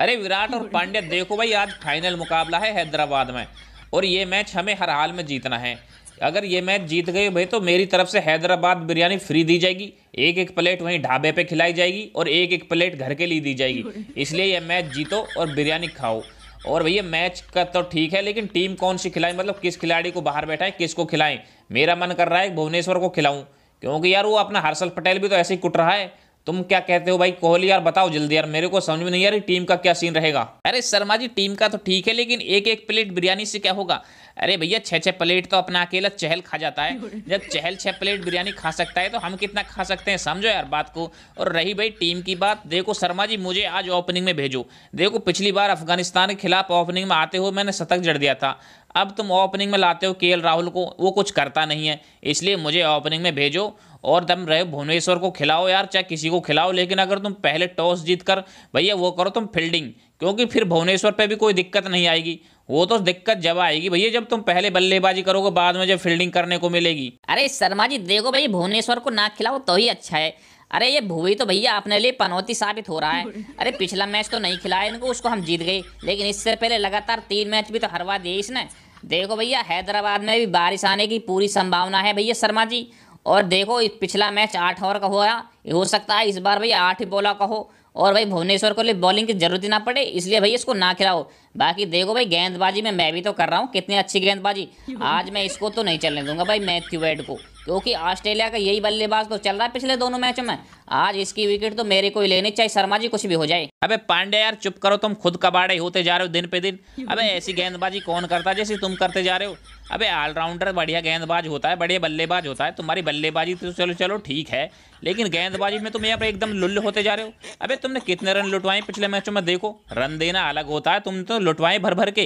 अरे विराट और पांड्या देखो भाई आज फाइनल मुकाबला है हैदराबाद में और ये मैच हमें हर हाल में जीतना है अगर ये मैच जीत गए भाई तो मेरी तरफ से हैदराबाद बिरयानी फ्री दी जाएगी एक एक प्लेट वहीं ढाबे पे खिलाई जाएगी और एक एक प्लेट घर के लिए दी जाएगी इसलिए ये मैच जीतो और बिरयानी खाओ और भैया मैच का तो ठीक है लेकिन टीम कौन सी खिलाएं मतलब किस खिलाड़ी को बाहर बैठाएं किसको खिलाएं मेरा मन कर रहा है भुवनेश्वर को खिलाऊं क्योंकि यार वो अपना हर्षल पटेल भी तो ऐसे ही कुट रहा है तुम क्या कहते हो भाई कोहली यार बताओ जल्दी यार मेरे को समझ में नहीं यार टीम का क्या सीन रहेगा अरे शर्मा जी टीम का तो ठीक है लेकिन एक एक प्लेट बिरयानी से क्या होगा अरे भैया छह छः प्लेट तो अपना अकेला चहल खा जाता है जब चहल छः प्लेट बिरयानी खा सकता है तो हम कितना खा सकते हैं समझो यार बात को और रही भाई टीम की बात देखो शर्मा जी मुझे आज ओपनिंग में भेजो देखो पिछली बार अफगानिस्तान के खिलाफ ओपनिंग में आते हुए मैंने शतक जड़ दिया था अब तुम ओपनिंग में लाते हो के राहुल को वो कुछ करता नहीं है इसलिए मुझे ओपनिंग में भेजो और तुम रहे भुवनेश्वर को खिलाओ यार चाहे किसी को खिलाओ लेकिन अगर तुम पहले टॉस जीत कर भैया वो करो तुम फील्डिंग क्योंकि फिर भुवनेश्वर पे भी कोई दिक्कत नहीं आएगी वो तो दिक्कत जब आएगी भैया जब तुम पहले बल्लेबाजी करोगे बाद में जब फील्डिंग करने को मिलेगी अरे शर्मा जी देखो भाई भुवनेश्वर को ना खिलाओ तो ही अच्छा है अरे ये भूवी तो भैया अपने लिए पनौती साबित हो रहा है अरे पिछला मैच तो नहीं खिलाया इनको उसको हम जीत गए लेकिन इससे पहले लगातार तीन मैच भी तो हरवा दिए इसने देखो भैया हैदराबाद में भी बारिश आने की पूरी संभावना है भैया शर्मा जी और देखो पिछला मैच आठ ओवर का हुआ हो सकता है इस बार भी आठ ही का हो और भाई भुवनेश्वर को बॉलिंग की जरूरत ही ना पड़े इसलिए भाई इसको ना खिलाओ बाकी देखो भाई गेंदबाजी में मैं भी तो कर रहा हूँ कितनी अच्छी गेंदबाजी आज मैं इसको तो नहीं चलने दूंगा भाई मैथ्यू वेड को क्योंकि ऑस्ट्रेलिया का यही बल्लेबाज तो चल रहा है पिछले दोनों मैचों में आज इसकी विकेट तो मेरे को ही लेनी चाहिए शर्मा जी कुछ भी हो जाए अबे पांडे यार चुप करो तुम खुद कबाड़े होते जा रहे हो दिन पे दिन अबे ऐसी गेंदबाजी कौन करता जैसे तुम करते जा रहे हो अबे ऑलराउंडर बढ़िया गेंदबाज होता है बढ़िया बल्लेबाज होता है तुम्हारी बल्लेबाजी तो चलो चलो ठीक है लेकिन गेंदबाजी में तुम यहाँ पर एकदम लुल्ल होते जा रहे हो अभी तुमने कितने रन लुटवाए पिछले मैचों में देखो रन देना अलग होता है तुम तो लुटवाए भर भर के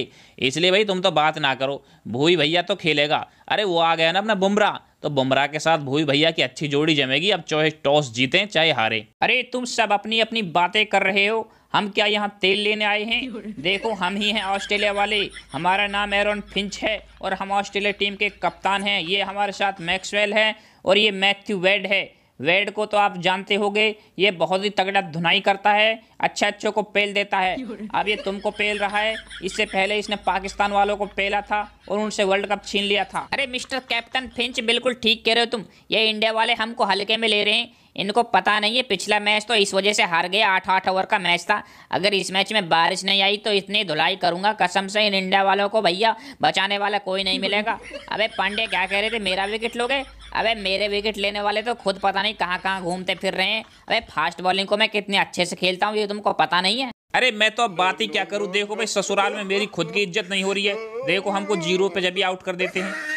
इसलिए भाई तुम तो बात ना करो भूई भैया तो खेलेगा अरे वो आ गया ना अपना बुमराह तो बुमराह के साथ भूई भैया की अच्छी जोड़ी जमेगी अब चाहे टॉस जीते चाहे हारे अरे तुम सब अपनी अपनी बातें कर रहे हो हम क्या यहाँ तेल लेने आए हैं देखो हम ही हैं ऑस्ट्रेलिया वाले हमारा नाम एरॉन फिंच है और हम ऑस्ट्रेलिया टीम के कप्तान हैं ये हमारे साथ मैक्सवेल है और ये मैथ्यू वेड है रेड को तो आप जानते गए ये बहुत ही तगड़ा धुनाई करता है अच्छे अच्छे को पेल देता है अब ये तुमको पेल रहा है इससे पहले इसने पाकिस्तान वालों को पेला था और उनसे वर्ल्ड कप छीन लिया था अरे मिस्टर कैप्टन फिंच बिल्कुल ठीक कह रहे हो तुम ये इंडिया वाले हमको हल्के में ले रहे हैं इनको पता नहीं है पिछला मैच तो इस वजह से हार गया आठ आठ ओवर का मैच था अगर इस मैच में बारिश नहीं आई तो इतनी धुलाई करूंगा कसम से इन इंडिया वालों को भैया बचाने वाला कोई नहीं मिलेगा अबे पांडे क्या कह रहे थे मेरा विकेट लोगे अबे मेरे विकेट लेने वाले तो खुद पता नहीं कहाँ कहाँ घूमते फिर रहे हैं अरे फास्ट बॉलिंग को मैं कितने अच्छे से खेलता हूँ ये तुमको पता नहीं है अरे मैं तो अब बात ही क्या करूँ देखो भाई ससुराल में मेरी खुद की इज्जत नहीं हो रही है देखो हमको जीरो पे जब भी आउट कर देते हैं